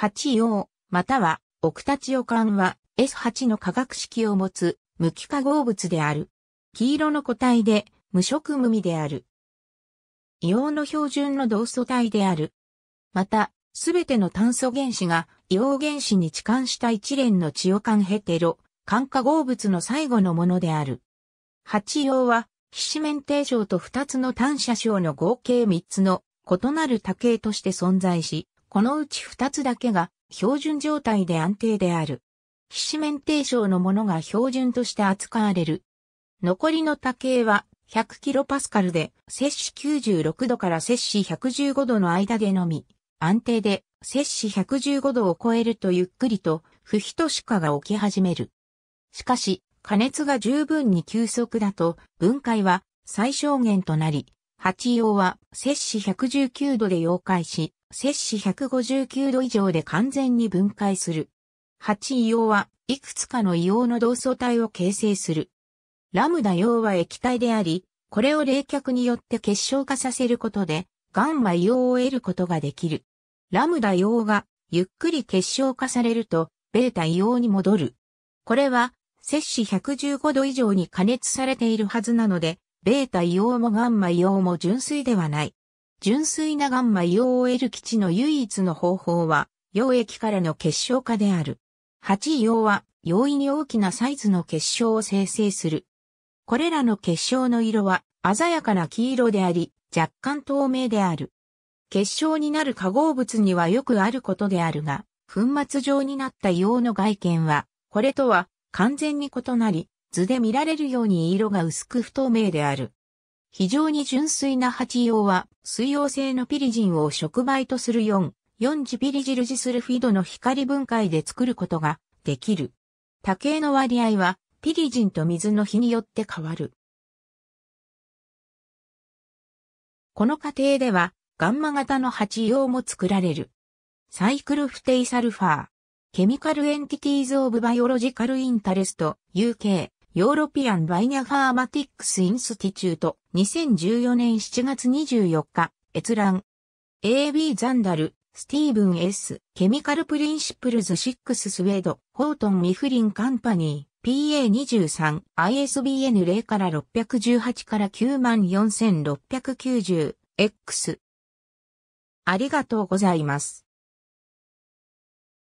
八葉、または、オクタチオ缶は S8 の化学式を持つ無機化合物である。黄色の個体で無色無味である。硫黄の標準の同素体である。また、すべての炭素原子が硫黄原子に置換した一連のチオ缶ヘテロ、環化合物の最後のものである。八葉は、騎士面定症と二つの単車症の合計三つの異なる多形として存在し、このうち2つだけが標準状態で安定である。皮脂面定症のものが標準として扱われる。残りの多径は 100kPa で、摂氏96度から摂氏115度の間でのみ、安定で摂氏115度を超えるとゆっくりと不比とし化が起き始める。しかし、加熱が十分に急速だと分解は最小限となり、八葉は、摂氏119度で溶解し、摂氏159度以上で完全に分解する。八硫黄は、いくつかの硫黄の同素体を形成する。ラムダ硫黄は液体であり、これを冷却によって結晶化させることで、ガンマ硫黄を得ることができる。ラムダ硫黄が、ゆっくり結晶化されると、ベータ硫黄に戻る。これは、摂氏115度以上に加熱されているはずなので、ベータ硫黄もガンマ硫黄も純粋ではない。純粋なガンマ硫黄を得る基地の唯一の方法は、溶液からの結晶化である。8硫黄は、容易に大きなサイズの結晶を生成する。これらの結晶の色は、鮮やかな黄色であり、若干透明である。結晶になる化合物にはよくあることであるが、粉末状になった硫黄の外見は、これとは完全に異なり、図で見られるように色が薄く不透明である。非常に純粋な蜂用は、水溶性のピリジンを触媒とする4、4次ピリジルジスルフィドの光分解で作ることができる。多形の割合は、ピリジンと水の比によって変わる。この過程では、ガンマ型の蜂用も作られる。サイクルフテイサルファー。ケミカルエンティティーズ・オブ・バイオロジカル・インタレスト、UK。ヨーロピアン・バイナファーマティックス・インスティチュート、2014年7月24日、閲覧。A.B. ザンダル、スティーブン・ S. ケミカル・プリンシプルズシッス・スウェード、ホートン・ミフリン・カンパニー、PA23、ISBN 0から618から94690、X。ありがとうございます。